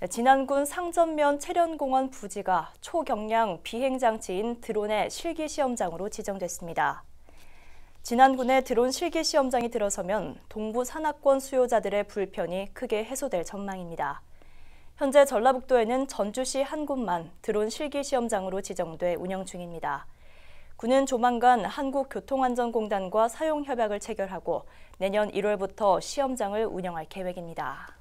네, 진안군 상전면 체련공원 부지가 초경량 비행장치인 드론의 실기시험장으로 지정됐습니다. 진안군의 드론 실기시험장이 들어서면 동부 산악권 수요자들의 불편이 크게 해소될 전망입니다. 현재 전라북도에는 전주시 한 곳만 드론 실기시험장으로 지정돼 운영 중입니다. 군은 조만간 한국교통안전공단과 사용협약을 체결하고 내년 1월부터 시험장을 운영할 계획입니다.